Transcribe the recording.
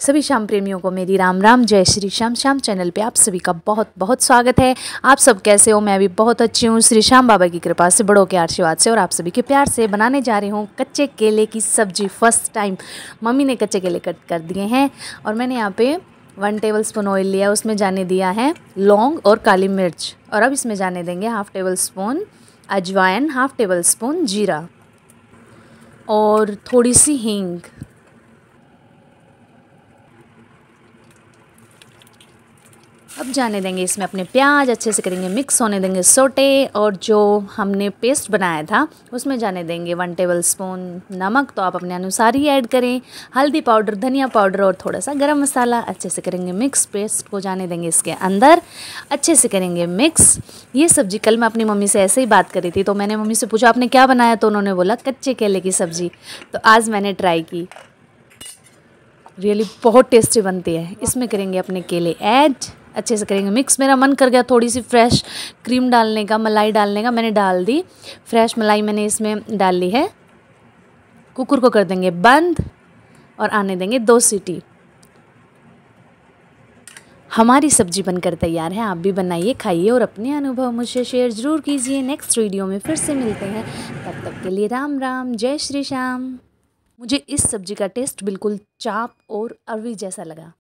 सभी श्याम प्रेमियों को मेरी राम राम जय श्री श्याम श्याम चैनल पे आप सभी का बहुत बहुत स्वागत है आप सब कैसे हो मैं भी बहुत अच्छी हूँ श्री श्याम बाबा की कृपा से बड़ों के आशीर्वाद से और आप सभी के प्यार से बनाने जा रही हूँ कच्चे केले की सब्जी फर्स्ट टाइम मम्मी ने कच्चे केले कट कर दिए हैं और मैंने यहाँ पर वन टेबल स्पून ऑयल लिया उसमें जाने दिया है लौंग और काली मिर्च और अब इसमें जाने देंगे हाफ़ टेबल स्पून अजवाइन हाफ़ टेबल स्पून जीरा और थोड़ी सी हींग अब जाने देंगे इसमें अपने प्याज अच्छे से करेंगे मिक्स होने देंगे सोटे और जो हमने पेस्ट बनाया था उसमें जाने देंगे वन टेबल स्पून नमक तो आप अपने अनुसार ही ऐड करें हल्दी पाउडर धनिया पाउडर और थोड़ा सा गरम मसाला अच्छे से करेंगे मिक्स पेस्ट को जाने देंगे इसके अंदर अच्छे से करेंगे मिक्स ये सब्ज़ी कल मैं अपनी मम्मी से ऐसे ही बात करी थी तो मैंने मम्मी से पूछा आपने क्या बनाया तो उन्होंने बोला कच्चे केले की सब्ज़ी तो आज मैंने ट्राई की रियली बहुत टेस्टी बनती है इसमें करेंगे अपने केले ऐड अच्छे से करेंगे मिक्स मेरा मन कर गया थोड़ी सी फ्रेश क्रीम डालने का मलाई डालने का मैंने डाल दी फ्रेश मलाई मैंने इसमें डाल ली है कुकर को कर देंगे बंद और आने देंगे दो सीटी हमारी सब्जी बनकर तैयार है आप भी बनाइए खाइए और अपने अनुभव मुझसे शेयर ज़रूर कीजिए नेक्स्ट वीडियो में फिर से मिलते हैं तब तक के लिए राम राम जय श्री श्याम मुझे इस सब्जी का टेस्ट बिल्कुल चाप और अरवी जैसा लगा